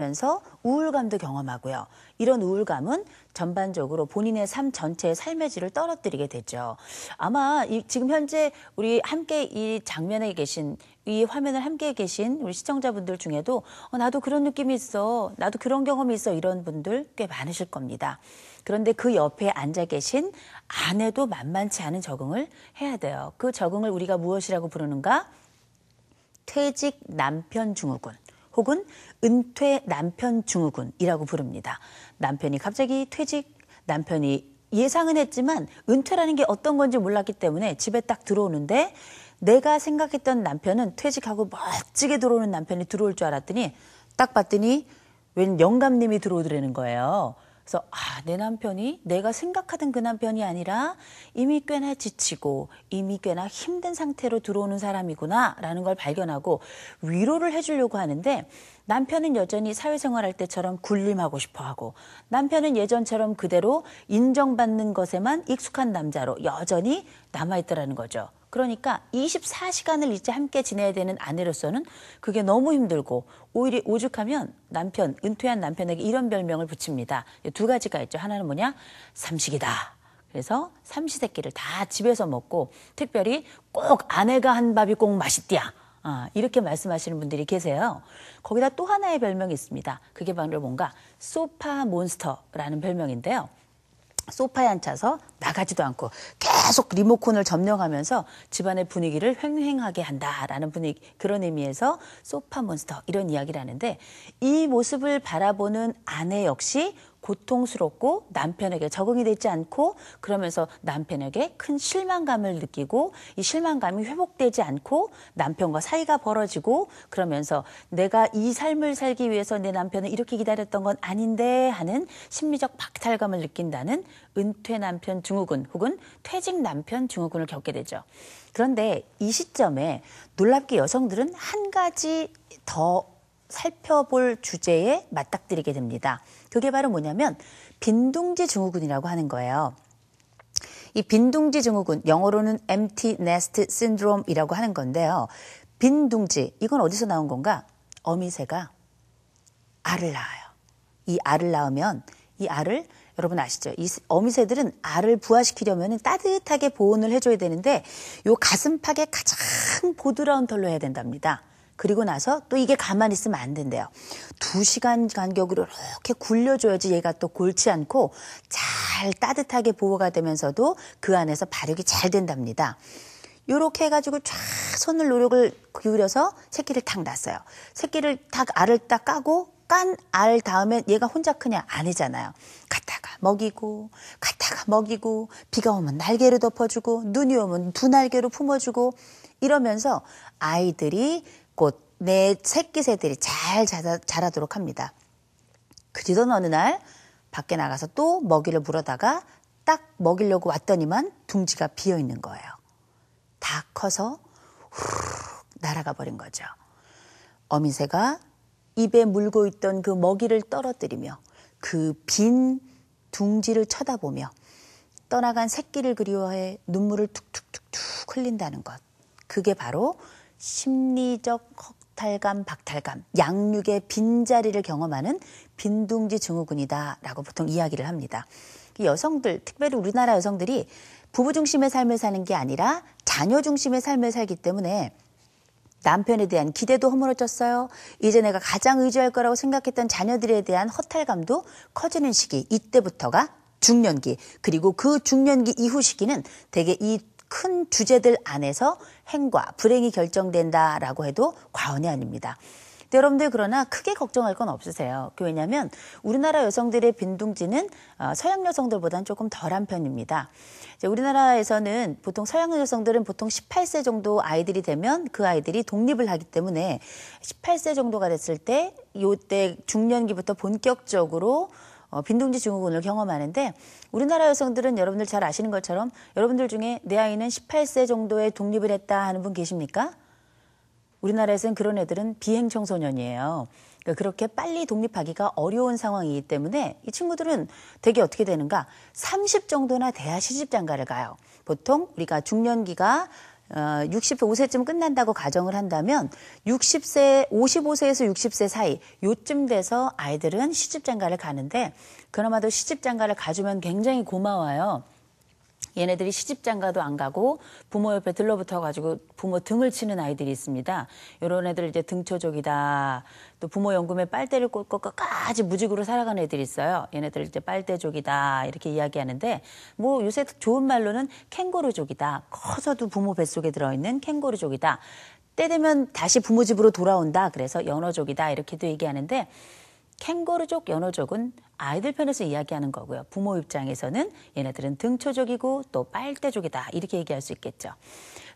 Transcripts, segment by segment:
면서 우울감도 경험하고요. 이런 우울감은 전반적으로 본인의 삶 전체의 삶의 질을 떨어뜨리게 되죠. 아마 이, 지금 현재 우리 함께 이 장면에 계신 이 화면을 함께 계신 우리 시청자분들 중에도 어, 나도 그런 느낌이 있어, 나도 그런 경험이 있어 이런 분들 꽤 많으실 겁니다. 그런데 그 옆에 앉아 계신 아내도 만만치 않은 적응을 해야 돼요. 그 적응을 우리가 무엇이라고 부르는가? 퇴직 남편 증후군. 혹은 은퇴 남편 증후군이라고 부릅니다. 남편이 갑자기 퇴직, 남편이 예상은 했지만 은퇴라는 게 어떤 건지 몰랐기 때문에 집에 딱 들어오는데 내가 생각했던 남편은 퇴직하고 멋지게 들어오는 남편이 들어올 줄 알았더니 딱 봤더니 웬 영감님이 들어오더라는 거예요. 그래서 아, 내 남편이 내가 생각하던 그 남편이 아니라 이미 꽤나 지치고 이미 꽤나 힘든 상태로 들어오는 사람이구나라는 걸 발견하고 위로를 해주려고 하는데 남편은 여전히 사회생활할 때처럼 군림하고 싶어 하고 남편은 예전처럼 그대로 인정받는 것에만 익숙한 남자로 여전히 남아있더라는 거죠. 그러니까 24시간을 일제 함께 지내야 되는 아내로서는 그게 너무 힘들고 오히려 오죽하면 남편, 은퇴한 남편에게 이런 별명을 붙입니다. 두 가지가 있죠. 하나는 뭐냐? 삼식이다. 그래서 삼시세끼를 다 집에서 먹고 특별히 꼭 아내가 한 밥이 꼭 맛있디야. 아, 이렇게 말씀하시는 분들이 계세요. 거기다 또 하나의 별명이 있습니다. 그게 바로 뭔가 소파 몬스터라는 별명인데요. 소파에 앉혀서 나가지도 않고 계속 리모컨을 점령하면서 집안의 분위기를 횡행하게 한다라는 분위기 그런 의미에서 소파 몬스터 이런 이야기를 하는데 이 모습을 바라보는 아내 역시 고통스럽고 남편에게 적응이 되지 않고 그러면서 남편에게 큰 실망감을 느끼고 이 실망감이 회복되지 않고 남편과 사이가 벌어지고 그러면서 내가 이 삶을 살기 위해서 내 남편을 이렇게 기다렸던 건 아닌데 하는 심리적 박탈감을 느낀다는 은퇴 남편 증후군 혹은 퇴직 남편 증후군을 겪게 되죠. 그런데 이 시점에 놀랍게 여성들은 한 가지 더 살펴볼 주제에 맞닥뜨리게 됩니다. 그게 바로 뭐냐면 빈둥지 증후군이라고 하는 거예요. 이 빈둥지 증후군, 영어로는 empty nest syndrome이라고 하는 건데요. 빈둥지, 이건 어디서 나온 건가? 어미새가 알을 낳아요. 이 알을 낳으면 이 알을 여러분 아시죠? 이 어미새들은 알을 부화시키려면 따뜻하게 보온을 해줘야 되는데 요 가슴팍에 가장 부드러운 털로 해야 된답니다. 그리고 나서 또 이게 가만히 있으면 안 된대요. 두시간 간격으로 이렇게 굴려줘야지 얘가 또 골치 않고 잘 따뜻하게 보호가 되면서도 그 안에서 발육이 잘 된답니다. 요렇게 해가지고 쫙 손을 노력을 기울여서 새끼를 탁놨어요 새끼를 탁 알을 딱 까고 깐 알 다음에 얘가 혼자 크냐 아니잖아요. 갔다가 먹이고 갔다가 먹이고 비가 오면 날개로 덮어주고 눈이 오면 두 날개로 품어주고 이러면서 아이들이 곳내 새끼 새들이 잘 자라, 자라도록 합니다. 그러던 어느 날 밖에 나가서 또 먹이를 물어다가 딱 먹이려고 왔더니만 둥지가 비어 있는 거예요. 다 커서 훅 날아가 버린 거죠. 어미새가 입에 물고 있던 그 먹이를 떨어뜨리며 그 빈 둥지를 쳐다보며 떠나간 새끼를 그리워해 눈물을 툭툭툭툭 흘린다는 것. 그게 바로 심리적 허탈감, 박탈감, 양육의 빈자리를 경험하는 빈둥지 증후군이다라고 보통 이야기를 합니다. 여성들, 특별히 우리나라 여성들이 부부 중심의 삶을 사는 게 아니라 자녀 중심의 삶을 살기 때문에 남편에 대한 기대도 허물어졌어요. 이제 내가 가장 의지할 거라고 생각했던 자녀들에 대한 허탈감도 커지는 시기, 이때부터가 중년기, 그리고 그 중년기 이후 시기는 대개 이큰 주제들 안에서 행과 불행이 결정된다라고 해도 과언이 아닙니다. 여러분들 그러나 크게 걱정할 건 없으세요. 왜냐하면 우리나라 여성들의 빈둥지는 어, 서양 여성들보다는 조금 덜한 편입니다. 우리나라에서는 보통 서양 여성들은 보통 18세 정도 아이들이 되면 그 아이들이 독립을 하기 때문에 18세 정도가 됐을 때 이때 중년기부터 본격적으로 어, 빈둥지 증후군을 경험하는데 우리나라 여성들은 여러분들 잘 아시는 것처럼 여러분들 중에 내 아이는 18세 정도에 독립을 했다 하는 분 계십니까? 우리나라에서는 그런 애들은 비행 청소년이에요. 그러니까 그렇게 빨리 독립하기가 어려운 상황이기 때문에 이 친구들은 되게 어떻게 되는가? 30 정도나 대야 시집 장가를 가요. 보통 우리가 중년기가 어, 65세쯤 끝난다고 가정을 한다면 60세, 55세에서 60세 사이 요쯤 돼서 아이들은 시집장가를 가는데 그나마도 시집장가를 가주면 굉장히 고마워요. 얘네들이 시집장가도 안 가고 부모 옆에 들러붙어 가지고 부모 등을 치는 아이들이 있습니다. 이런 애들 이제 등초족이다. 또 부모 연금에 빨대를 꽂고 끝까지 무직으로 살아가는 애들이 있어요. 얘네들 이제 빨대족이다 이렇게 이야기하는데 뭐 요새 좋은 말로는 캥거루족이다. 커서도 부모 뱃속에 들어있는 캥거루족이다. 때 되면 다시 부모 집으로 돌아온다. 그래서 연어족이다 이렇게도 얘기하는데 캥거루족 연어족은 아이들 편에서 이야기하는 거고요. 부모 입장에서는 얘네들은 등초족이고 또 빨대족이다. 이렇게 얘기할 수 있겠죠.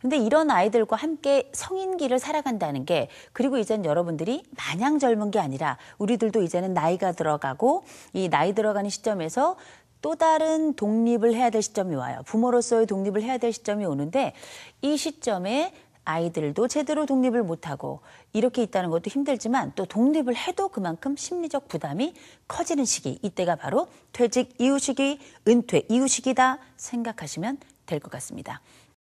근데 이런 아이들과 함께 성인기를 살아간다는 게 그리고 이젠 여러분들이 마냥 젊은 게 아니라 우리들도 이제는 나이가 들어가고 이 나이 들어가는 시점에서 또 다른 독립을 해야 될 시점이 와요. 부모로서의 독립을 해야 될 시점이 오는데 이 시점에 아이들도 제대로 독립을 못하고 이렇게 있다는 것도 힘들지만 또 독립을 해도 그만큼 심리적 부담이 커지는 시기 이때가 바로 퇴직 이후 시기 은퇴 이후 시기다 생각하시면 될 것 같습니다.